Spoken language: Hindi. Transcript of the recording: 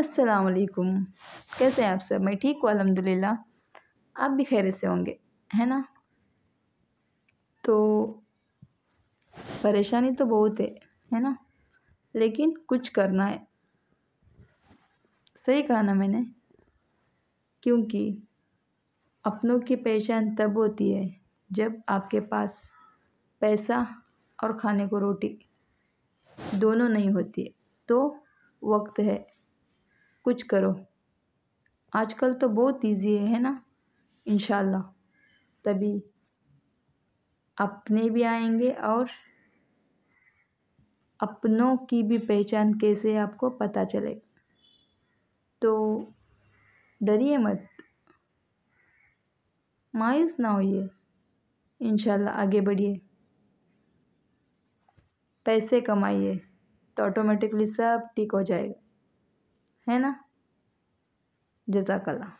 असलकुम कैसे हैं आप सब मैं ठीक हूँ अलहमदिल्ला आप भी खैर से होंगे है ना तो परेशानी तो बहुत है है ना लेकिन कुछ करना है सही कहा ना मैंने क्योंकि अपनों की पहचान तब होती है जब आपके पास पैसा और खाने को रोटी दोनों नहीं होती है तो वक्त है कुछ करो आजकल तो बहुत ईजी है, ना इन तभी अपने भी आएंगे और अपनों की भी पहचान कैसे आपको पता चलेगा तो डरिए मत मायूस ना होइए इन आगे बढ़िए पैसे कमाइए तो ऑटोमेटिकली सब ठीक हो जाएगा है ना जजाकला